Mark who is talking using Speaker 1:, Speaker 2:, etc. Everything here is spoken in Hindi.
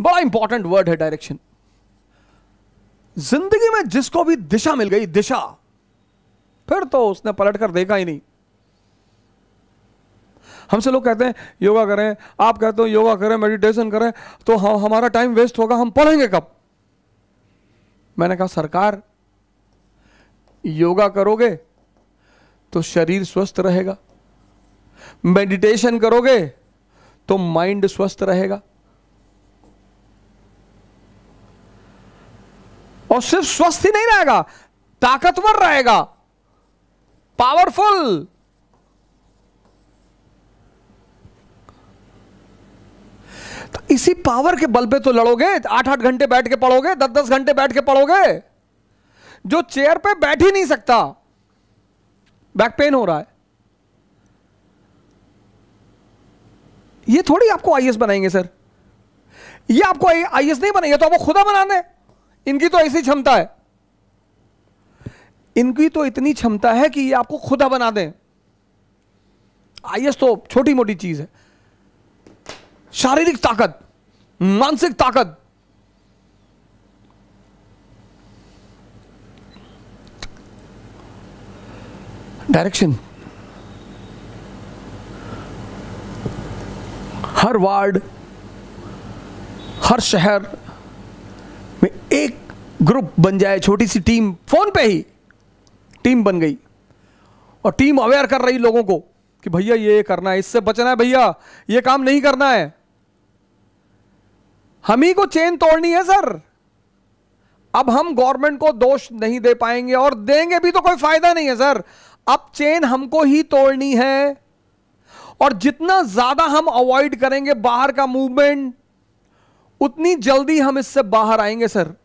Speaker 1: बड़ा इंपॉर्टेंट वर्ड है डायरेक्शन जिंदगी में जिसको भी दिशा मिल गई दिशा फिर तो उसने पलट कर देखा ही नहीं हमसे लोग कहते हैं योगा करें आप कहते हो योगा करें मेडिटेशन करें तो हमारा टाइम वेस्ट होगा हम पढ़ेंगे कब मैंने कहा सरकार योगा करोगे तो शरीर स्वस्थ रहेगा मेडिटेशन करोगे तो माइंड स्वस्थ रहेगा
Speaker 2: और सिर्फ स्वस्थ ही नहीं रहेगा ताकतवर रहेगा पावरफुल
Speaker 1: तो इसी पावर के बल पे तो लड़ोगे आठ आठ घंटे बैठ के पढ़ोगे दस दस घंटे बैठ के पढ़ोगे जो चेयर पे बैठ ही नहीं सकता बैक पेन हो रहा है ये थोड़ी आपको आईएस बनाएंगे सर ये आपको आईएस नहीं बनाएंगे तो आपको खुदा बनाने इनकी तो ऐसी क्षमता है इनकी तो इतनी क्षमता है कि ये आपको खुदा बना दें आईएस तो छोटी मोटी चीज है शारीरिक ताकत मानसिक ताकत डायरेक्शन हर वार्ड हर शहर ग्रुप बन जाए छोटी सी टीम फ़ोन पे ही टीम बन गई और टीम अवेयर कर रही लोगों को कि भैया ये करना है इससे बचना है भैया ये काम नहीं करना है हम ही को चेन तोड़नी है सर अब हम गवर्नमेंट को दोष नहीं दे पाएंगे और देंगे भी तो कोई फायदा नहीं है सर अब चेन हमको ही तोड़नी है और जितना ज्यादा हम अवॉइड करेंगे बाहर का मूवमेंट उतनी जल्दी हम इससे बाहर आएंगे सर